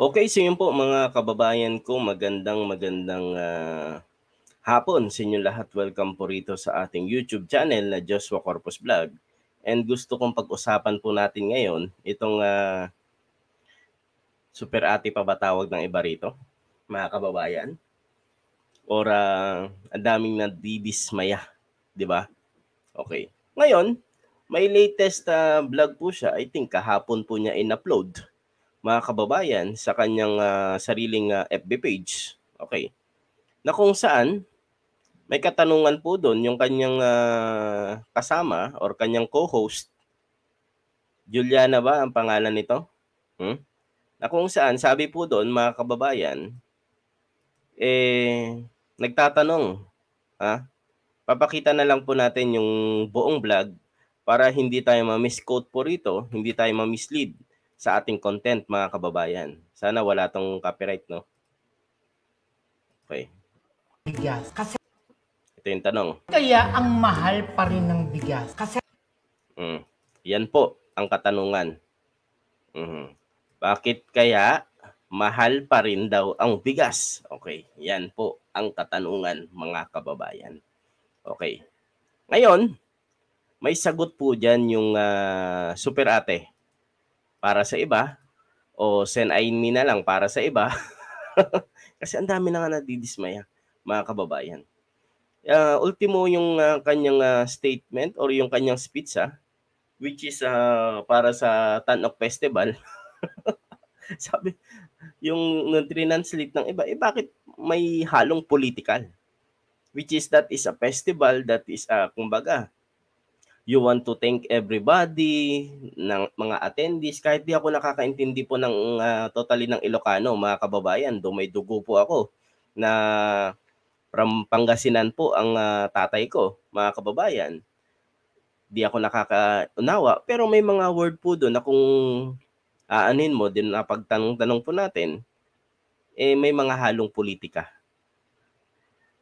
Okay, so yun po mga kababayan ko, magandang magandang uh, hapon sa inyo lahat. Welcome po rito sa ating YouTube channel na Joshua Corpus Vlog. And gusto kong pag-usapan po natin ngayon itong uh, super ate pa ba tawag ng iba rito, mga kababayan? Or uh, ang daming nadidismaya, di ba? Okay. Ngayon, may latest uh, vlog po siya. I think kahapon po niya in-upload mga kababayan sa kanyang uh, sariling uh, ah, FB page. Okay. Na kung saan may katanungan po doon yung kanyang uh, kasama or kanyang co-host Juliana ba ang pangalan nito? Hmm? Na kung saan sabi po doon mga kababayan eh nagtatanong ha? Papakita na lang po natin yung buong vlog para hindi tayo ma-misquote po rito, hindi tayo ma-mislead sa ating content mga kababayan. Sana wala tong copyright, no? Okay. Bigas. Kasi ito yung tanong. Kaya ang mahal pa rin ng bigas. Kasi mm, yan po ang katanungan. Mm-hmm. Bakit kaya mahal pa rin daw ang bigas? Okay, yan po ang katanungan mga kababayan. Okay. Ngayon, may sagot po dyan yung uh, super ate para sa iba o send senayin me na lang para sa iba. Kasi ang dami na nga nadidismaya, mga kababayan. Uh, ultimo yung uh, kanyang uh, statement or yung kanyang speech ha, which is uh, para sa Tanok Festival. Sabi, yung nung trinanslate ng iba, eh bakit may halong political? Which is that is a festival, that is, uh, kumbaga, you want to thank everybody ng mga attendees kahit di ako nakakaintindi po ng uh, totally ng Ilocano mga kababayan do may dugo po ako na from Pangasinan po ang uh, tatay ko mga kababayan di ako nakakaunawa pero may mga word po doon na kung aanin mo din na pagtanong-tanong po natin eh may mga halong politika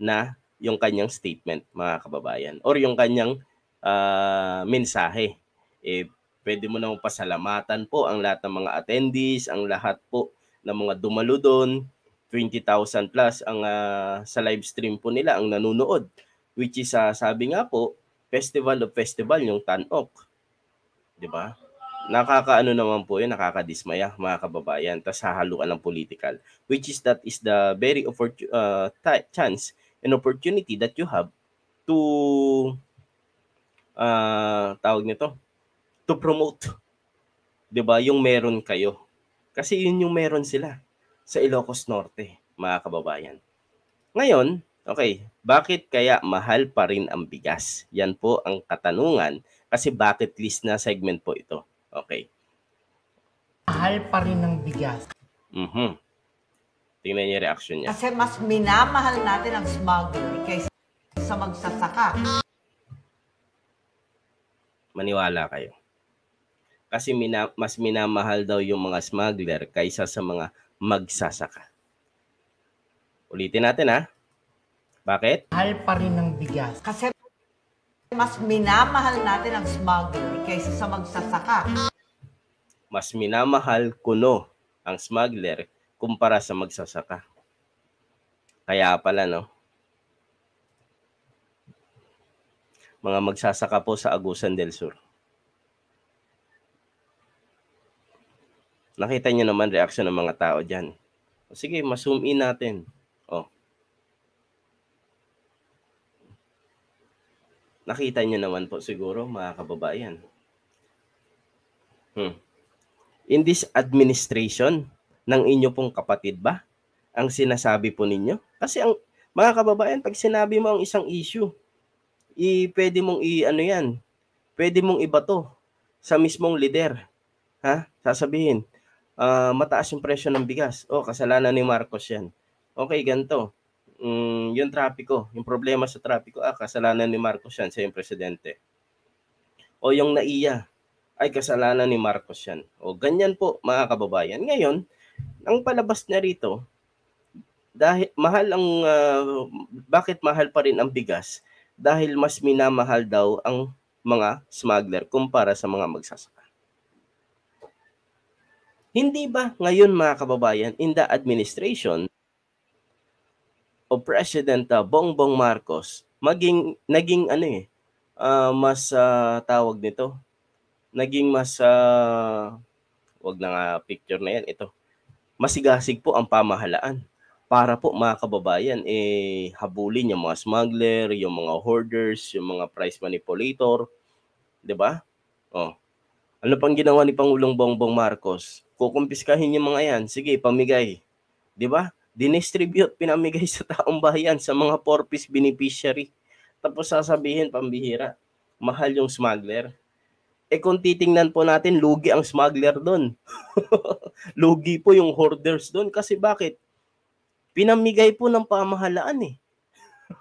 na yung kanyang statement mga kababayan or yung kanyang uh, mensahe. Eh, pwede mo namang pasalamatan po ang lahat ng mga attendees, ang lahat po ng mga dumalo doon. 20,000 plus ang uh, sa live stream po nila ang nanonood. Which is, uh, sabi nga po, festival of festival yung Tanok. 'Di ba? Nakakaano naman po yun, nakakadismaya mga kababayan. tas hahaluan ng political. Which is that is the very uh, chance and opportunity that you have to uh, tawag nito, to promote. 'Di ba? Yung meron kayo. Kasi yun yung meron sila sa Ilocos Norte, mga kababayan. Ngayon, okay, bakit kaya mahal pa rin ang bigas? Yan po ang katanungan kasi bucket list na segment po ito. Okay. Mahal pa rin ang bigas. Mhm. Tingnan niyo reaction niya. Kasi mas minamahal natin ang smuggler kaysa sa magsasaka. Maniwala kayo. Kasi mina, mas minamahal daw yung mga smuggler kaysa sa mga magsasaka. Ulitin natin ha. Bakit? Mahal pa rin ng bigas. Kasi mas minamahal natin ang smuggler kaysa sa magsasaka. Mas minamahal kuno ang smuggler kumpara sa magsasaka. Kaya pala no, mga magsasaka po sa Agusan del Sur. Nakita niyo naman reaction ng mga tao diyan. O sige, ma-zoom in natin. Oh. Nakita niyo naman po siguro mga kababayan. Hmm. In this administration ng inyo pong kapatid ba ang sinasabi po ninyo? Kasi ang mga kababayan, pag sinabi mo ang isang issue, i pwede mong i ano yan. Pwede mong ibato sa mismong leader. Ha? Sasabihin, uh, mataas yung presyo ng bigas. O, oh, kasalanan ni Marcos yan. Okay, ganito. Mm, yung trapiko, yung problema sa trapiko, ah, kasalanan ni Marcos yan, sa yung presidente. O yung naiya, ay kasalanan ni Marcos yan. O ganyan po mga kababayan. Ngayon, ang palabas na rito, dahil mahal ang uh, bakit mahal pa rin ang bigas dahil mas minamahal daw ang mga smuggler kumpara sa mga magsasaka. Hindi ba ngayon mga kababayan in the administration o President ah, Bongbong Marcos maging naging ano eh uh, mas uh, tawag nito naging mas uh, wag na nga picture na yan ito masigasig po ang pamahalaan para po mga kababayan eh habulin yung mga smuggler, yung mga hoarders, yung mga price manipulator, 'di ba? Oh. Ano pang ginawa ni Pangulong Bongbong Marcos? Kukumpiskahin yung mga 'yan. Sige, pamigay. 'Di ba? Dinistribute, pinamigay sa taong bayan, sa mga porpis beneficiary. Tapos sasabihin, pambihira, mahal yung smuggler. Eh kung titingnan po natin, lugi ang smuggler doon. lugi po yung hoarders doon. Kasi bakit? Pinamigay po ng pamahalaan eh.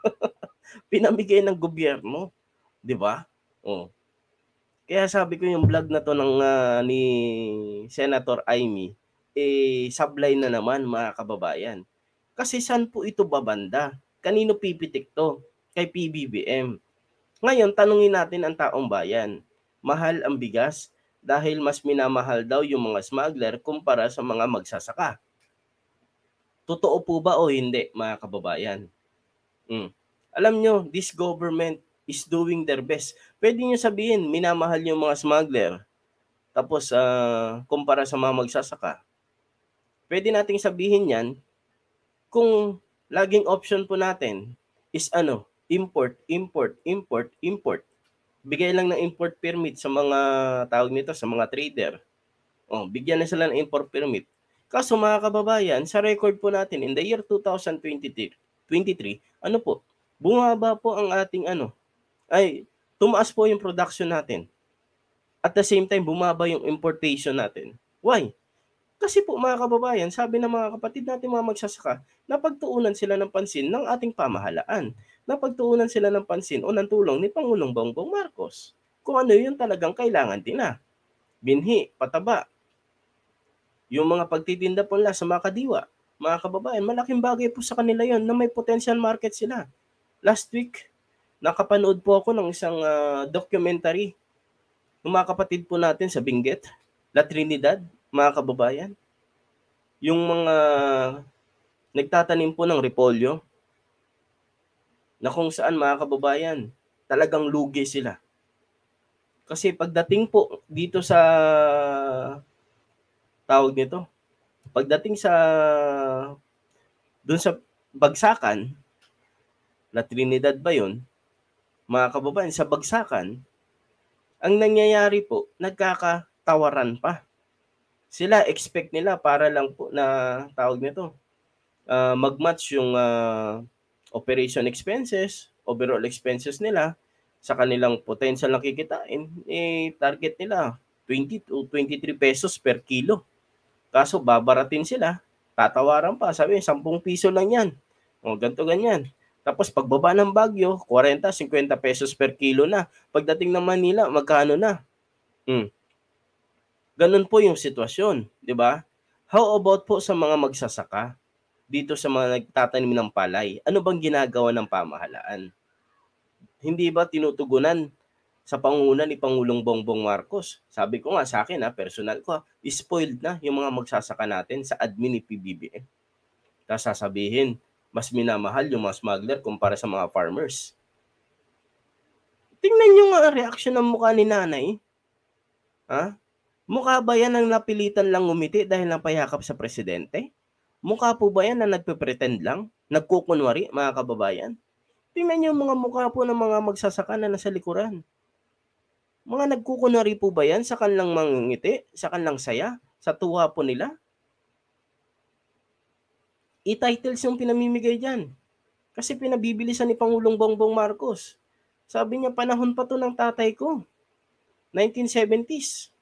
Pinamigay ng gobyerno, 'di ba? Oh. Kaya sabi ko yung vlog na to ng uh, ni Senator Amy, eh sablay na naman mga kababayan. Kasi saan po ito babanda? Kanino pipitik to? Kay PBBM. Ngayon, tanungin natin ang taong bayan. Mahal ang bigas dahil mas minamahal daw yung mga smuggler kumpara sa mga magsasaka. Totoo po ba o hindi, mga kababayan? Mm. Alam nyo, this government is doing their best. Pwede nyo sabihin, minamahal yung mga smuggler. Tapos, uh, kumpara sa mga magsasaka. Pwede nating sabihin yan kung laging option po natin is ano, import, import, import, import. Bigay lang ng import permit sa mga tawag nito, sa mga trader. Oh, bigyan na sila ng import permit. Kaso mga kababayan, sa record po natin in the year 2023, 23, ano po, bumaba po ang ating ano, ay tumaas po yung production natin. At the same time, bumaba yung importation natin. Why? Kasi po mga kababayan, sabi ng mga kapatid natin mga magsasaka, napagtuunan sila ng pansin ng ating pamahalaan. Napagtuunan sila ng pansin o ng tulong ni Pangulong Bongbong Marcos. Kung ano yung talagang kailangan din na. Binhi, pataba, yung mga pagtitinda po nila sa mga kadiwa, mga kababayan, malaking bagay po sa kanila yon na may potential market sila. Last week, nakapanood po ako ng isang uh, documentary ng mga kapatid po natin sa Benguet, La Trinidad, mga kababayan. Yung mga nagtatanim po ng repolyo na kung saan mga kababayan, talagang lugi sila. Kasi pagdating po dito sa tawag nito. Pagdating sa doon sa bagsakan, La Trinidad ba 'yon? Mga kababayan, sa bagsakan, ang nangyayari po, nagkakatawaran pa. Sila expect nila para lang po na tawag nito. Uh, mag-match yung uh, operation expenses, overall expenses nila sa kanilang potential na kikitain, eh, target nila 20 to 23 pesos per kilo. Kaso babaratin sila, tatawaran pa, sabi, 10 piso lang yan. O, ganto ganyan. Tapos pagbaba ng Bagyo, 40, 50 pesos per kilo na. Pagdating ng Manila, magkano na? Hmm. Ganun po yung sitwasyon, di ba? How about po sa mga magsasaka? Dito sa mga nagtatanim ng palay, ano bang ginagawa ng pamahalaan? Hindi ba tinutugunan sa panguna ni Pangulong Bongbong Marcos. Sabi ko nga sa akin, ha, personal ko, ha, spoiled na yung mga magsasaka natin sa admin ni PBBM. Tapos sasabihin, mas minamahal yung mga smuggler kumpara sa mga farmers. Tingnan nyo nga reaction ng mukha ni nanay. Ha? Mukha ba yan ang napilitan lang umiti dahil lang payakap sa presidente? Mukha po ba yan na nagpe-pretend lang? Nagkukunwari, mga kababayan? Tingnan yung mga mukha po ng mga magsasaka na nasa likuran. Mga nagkukunari po ba yan sa kanlang mangungiti, sa kanlang saya, sa tuwa po nila? I-titles yung pinamimigay dyan. Kasi pinabibilisan ni Pangulong Bongbong Marcos. Sabi niya, panahon pa to ng tatay ko. 1970s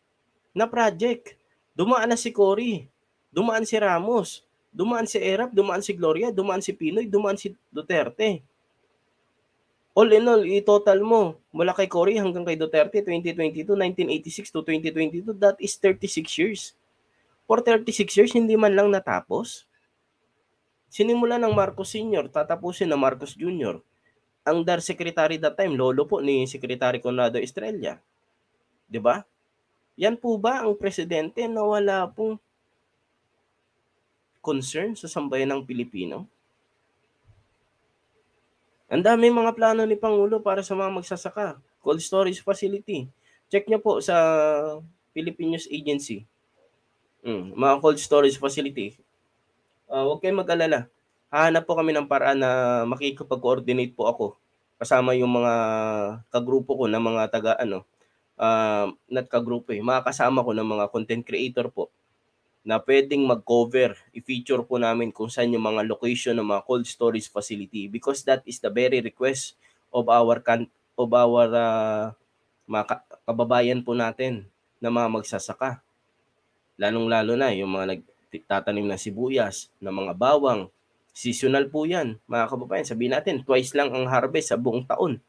na project. Dumaan na si Cory, dumaan si Ramos, dumaan si Erap, dumaan si Gloria, dumaan si Pinoy, dumaan si Duterte all in all, i-total mo mula kay Cory hanggang kay Duterte 2022, 1986 to 2022, that is 36 years. For 36 years, hindi man lang natapos. Sinimula ng Marcos Sr., tatapusin ng Marcos Jr. Ang DAR Secretary that time, lolo po ni Secretary Conrado Estrella. ba? Diba? Yan po ba ang presidente na wala pong concern sa sambayan ng Pilipino? Ang dami mga plano ni Pangulo para sa mga magsasaka. Cold storage facility. Check nyo po sa Philippines Agency. Mm, mga cold storage facility. Uh, huwag kayong mag-alala. Hahanap po kami ng paraan na makikipag-coordinate po ako kasama yung mga kagrupo ko na mga taga ano uh, not kagrupo eh, mga ko ng mga content creator po na pwedeng mag-cover, i-feature po namin kung saan yung mga location ng mga cold storage facility because that is the very request of our can of our uh, mga kababayan po natin na mga magsasaka. Lalong-lalo na yung mga nagtatanim ng sibuyas, ng mga bawang. Seasonal po yan, mga kababayan. Sabihin natin, twice lang ang harvest sa buong taon.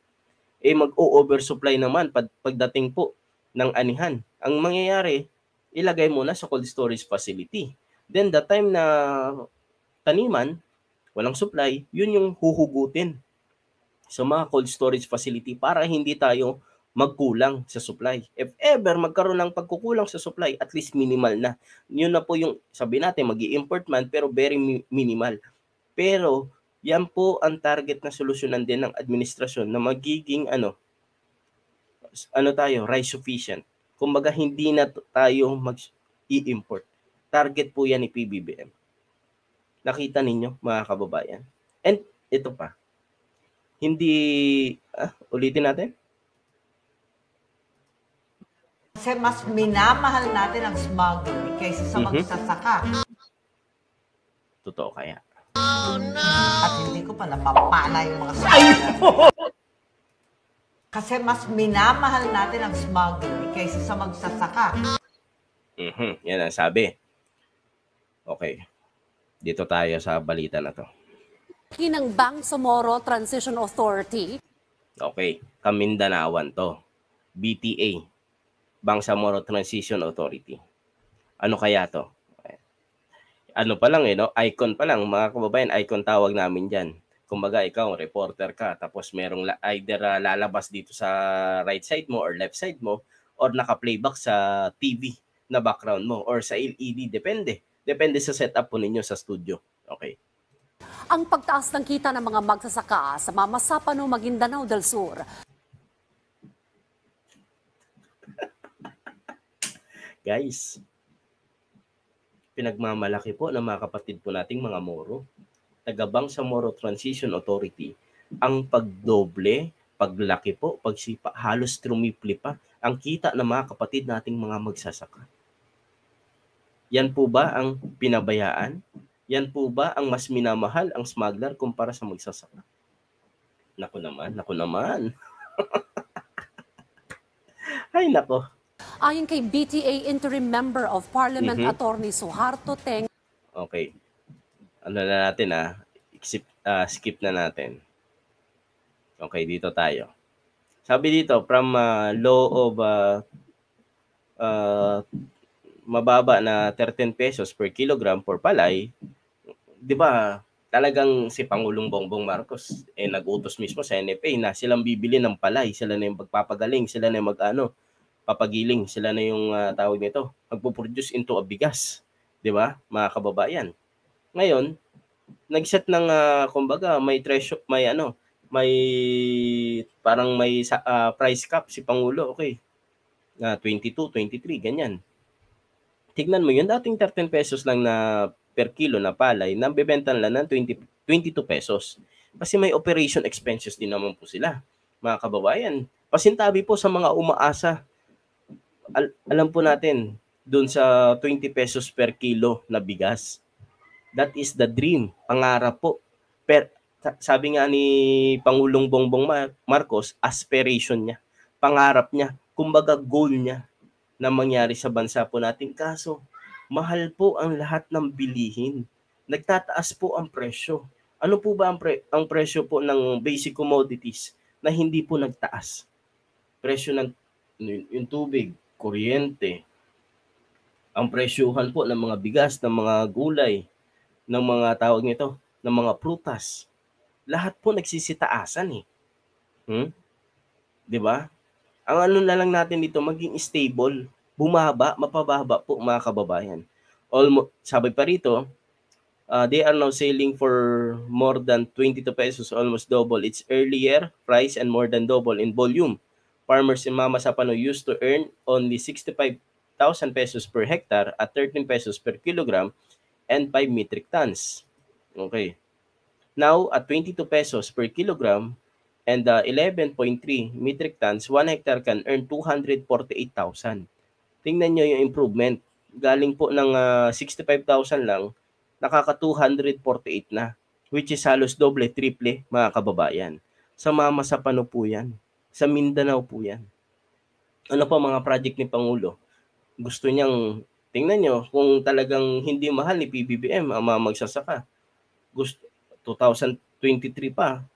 Eh mag-oversupply naman pag pagdating po ng anihan. Ang mangyayari, ilagay muna sa cold storage facility. Then the time na taniman, walang supply, yun yung huhugutin sa mga cold storage facility para hindi tayo magkulang sa supply. If ever magkaroon ng pagkukulang sa supply, at least minimal na. Yun na po yung sabi natin, mag import man pero very minimal. Pero yan po ang target na solusyonan din ng administrasyon na magiging ano ano tayo, rice sufficient. Kumbaga hindi na tayo mag-i-import. Target po yan ni PBBM. Nakita ninyo mga kababayan. And ito pa. Hindi, ah, ulitin natin. Kasi mas minamahal natin ang smuggler kaysa sa mhm. magsasaka. Totoo kaya. Oh, no! At hindi ko pa napapala yung mga smuggler. Kasi mas minamahal natin ang smuggler kaysa sa magsasaka. Mm-hmm. Yan ang sabi. Okay. Dito tayo sa balita na to. Kinangbang Somoro Transition Authority. Okay. Kamindanawan to. BTA. Bangsamoro Transition Authority. Ano kaya to? Ano pa lang eh, no? Icon pa lang. Mga kababayan, icon tawag namin dyan kumbaga ikaw reporter ka tapos merong either uh, lalabas dito sa right side mo or left side mo or naka-playback sa TV na background mo or sa LED depende depende sa setup po ninyo sa studio okay ang pagtaas ng kita ng mga magsasaka sa Mamasapano, Maguindanao del Sur. Guys, pinagmamalaki po ng mga kapatid po nating mga Moro tagabang sa Moro Transition Authority, ang pagdoble, paglaki po, pagsipa, halos trumipli pa ang kita ng mga kapatid nating mga magsasaka. Yan po ba ang pinabayaan? Yan po ba ang mas minamahal ang smuggler kumpara sa magsasaka? Nako naman, nako naman. Ay nako. Ayon kay BTA Interim Member of Parliament mm-hmm. Attorney Suharto Teng. Okay ano na natin ah, skip, uh, skip na natin. Okay, dito tayo. Sabi dito, from uh, ah, low of uh, uh, mababa na 13 pesos per kilogram for palay, di ba, talagang si Pangulong Bongbong Marcos eh nagutos mismo sa NFA na silang bibili ng palay, sila na yung magpapagaling, sila na yung mag-ano, papagiling, sila na yung uh, tawag nito, magpo-produce into a bigas, 'di ba? Mga kababayan. Ngayon, nag-set ng uh, kumbaga may threshold, may ano, may parang may uh, price cap si Pangulo, okay. Na uh, 22, 23 ganyan. Tignan mo, yung dating 13 pesos lang na per kilo na palay, nabebenta nila ng 20, 22 pesos. Kasi may operation expenses din naman po sila, mga kababayan. Pasintabi po sa mga umaasa. Al- alam po natin, doon sa 20 pesos per kilo na bigas That is the dream, pangarap po. Pero sabi nga ni Pangulong Bongbong Marcos, aspiration niya, pangarap niya, kumbaga goal niya na mangyari sa bansa po natin. Kaso, mahal po ang lahat ng bilihin. Nagtataas po ang presyo. Ano po ba ang, pre- ang presyo po ng basic commodities na hindi po nagtaas? Presyo ng yung tubig, kuryente, ang presyuhan po ng mga bigas, ng mga gulay, ng mga tawag nito, ng mga prutas. Lahat po nagsisitaasan eh. Hmm? 'Di ba? Ang ano na lang natin dito, maging stable, bumaba, mapababa po mga kababayan. Almost, sabi pa rito, uh, they are now selling for more than 22 pesos, almost double its earlier price and more than double in volume. Farmers in Mama Sapano used to earn only 65,000 pesos per hectare at 13 pesos per kilogram and 5 metric tons. Okay. Now, at 22 pesos per kilogram and uh, 11.3 metric tons, 1 hectare can earn 248,000. Tingnan nyo yung improvement. Galing po ng uh, 65,000 lang, nakaka 248 na, which is halos doble, triple, mga kababayan. Sa Mama sa Pano po yan. Sa Mindanao po yan. Ano pa mga project ni Pangulo? Gusto niyang Tingnan nyo, kung talagang hindi mahal ni PBBM ang mga magsasaka, gusto, 2023 pa,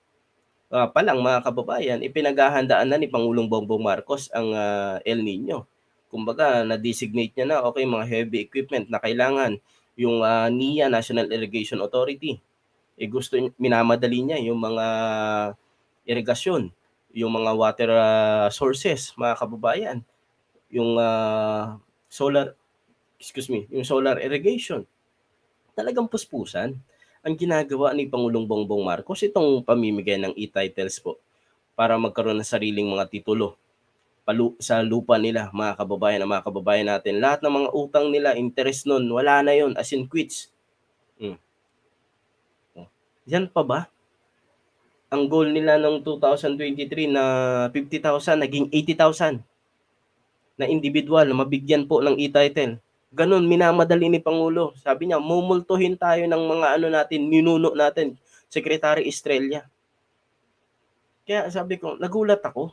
uh, pa lang mga kababayan, ipinaghahandaan na ni Pangulong Bongbong Marcos ang uh, El Nino. Kumbaga, na-designate niya na, okay, mga heavy equipment na kailangan, yung uh, ah, NIA, National Irrigation Authority, eh gusto, minamadali niya yung mga irigasyon, yung mga water uh, sources, mga kababayan, yung uh, solar excuse me, yung solar irrigation. Talagang puspusan ang ginagawa ni Pangulong Bongbong Marcos itong pamimigay ng e-titles po para magkaroon ng sariling mga titulo palu- sa lupa nila, mga kababayan, mga kababayan natin. Lahat ng mga utang nila, interest nun, wala na yon as in quits. Hmm. Oh. Yan pa ba? Ang goal nila noong 2023 na 50,000 naging 80,000 na individual na mabigyan po ng e-title ganun, minamadali ni Pangulo. Sabi niya, mumultuhin tayo ng mga ano natin, ninuno natin, Secretary Estrella. Kaya sabi ko, nagulat ako.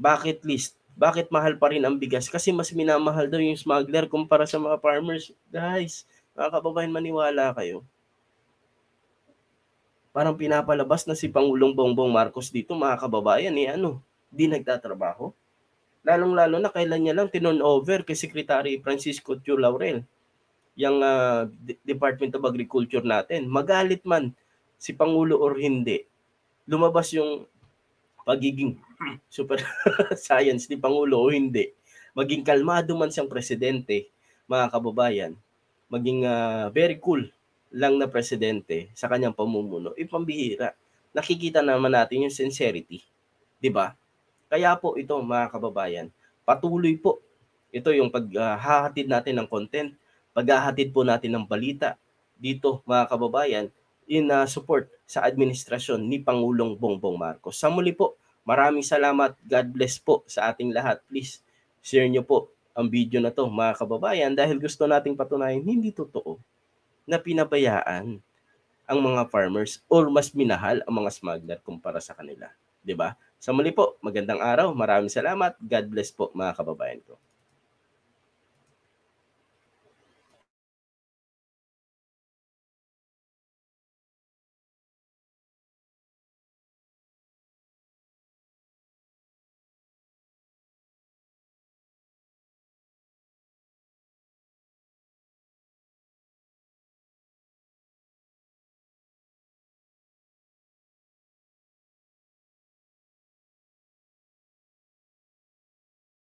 Bakit list? Bakit mahal pa rin ang bigas? Kasi mas minamahal daw yung smuggler kumpara sa mga farmers. Guys, mga kababayan, maniwala kayo. Parang pinapalabas na si Pangulong Bongbong Marcos dito, mga kababayan, eh ano, di nagtatrabaho. Lalong-lalo na kailan niya lang tinon over kay Secretary Francisco Tio Laurel yung uh, Department of Agriculture natin. Magalit man si Pangulo or hindi, lumabas yung pagiging super science ni Pangulo o hindi. Maging kalmado man siyang presidente, mga kababayan. Maging uh, very cool lang na presidente sa kanyang pamumuno. Ipambihira. Eh, Nakikita naman natin yung sincerity. 'di ba? Kaya po ito mga kababayan, patuloy po. Ito yung paghahatid natin ng content, paghahatid po natin ng balita dito mga kababayan in uh, support sa administrasyon ni Pangulong Bongbong Marcos. Sa muli po, maraming salamat. God bless po sa ating lahat. Please share nyo po ang video na to mga kababayan dahil gusto nating patunayan hindi totoo na pinabayaan ang mga farmers or mas minahal ang mga smuggler kumpara sa kanila. 'Di ba? Sa muli po, magandang araw. Maraming salamat. God bless po mga kababayan ko.